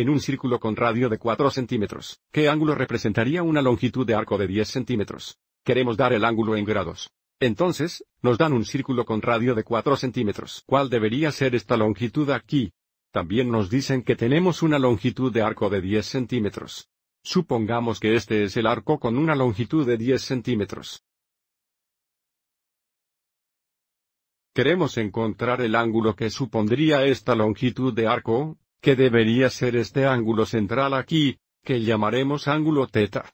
en un círculo con radio de 4 centímetros, ¿qué ángulo representaría una longitud de arco de 10 centímetros? Queremos dar el ángulo en grados. Entonces, nos dan un círculo con radio de 4 centímetros. ¿Cuál debería ser esta longitud aquí? También nos dicen que tenemos una longitud de arco de 10 centímetros. Supongamos que este es el arco con una longitud de 10 centímetros. Queremos encontrar el ángulo que supondría esta longitud de arco, que debería ser este ángulo central aquí, que llamaremos ángulo θ.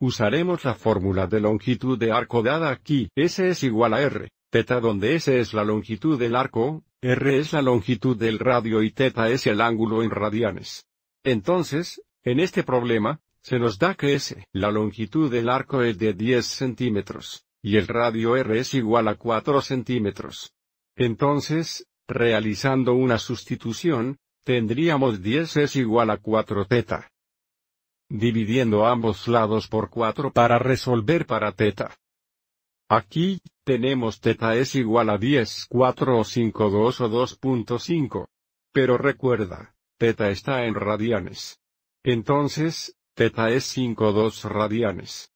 Usaremos la fórmula de longitud de arco dada aquí, S es igual a R, teta donde S es la longitud del arco, R es la longitud del radio y θ es el ángulo en radianes. Entonces, en este problema, se nos da que S, la longitud del arco es de 10 centímetros, y el radio R es igual a 4 centímetros. Entonces, realizando una sustitución, tendríamos 10 es igual a 4 teta. Dividiendo ambos lados por 4 para resolver para teta. Aquí, tenemos teta es igual a 10, 4 o 5, 2 o 2.5. Pero recuerda, teta está en radianes. Entonces, teta es 5 2 radianes.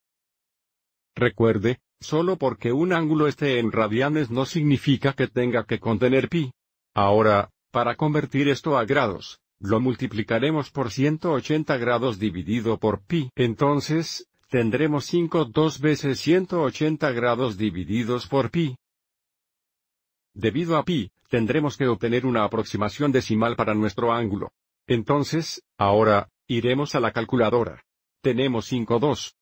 Recuerde, solo porque un ángulo esté en radianes no significa que tenga que contener pi. Ahora, para convertir esto a grados, lo multiplicaremos por 180 grados dividido por pi. Entonces, tendremos 5 2 veces 180 grados divididos por pi. Debido a pi, tendremos que obtener una aproximación decimal para nuestro ángulo. Entonces, ahora, iremos a la calculadora. Tenemos 5 2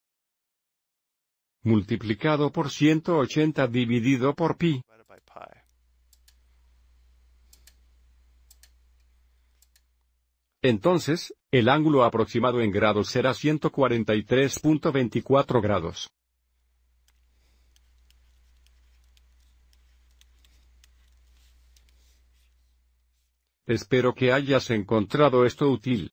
multiplicado por 180 dividido por pi. Entonces, el ángulo aproximado en grados será 143.24 grados. Espero que hayas encontrado esto útil.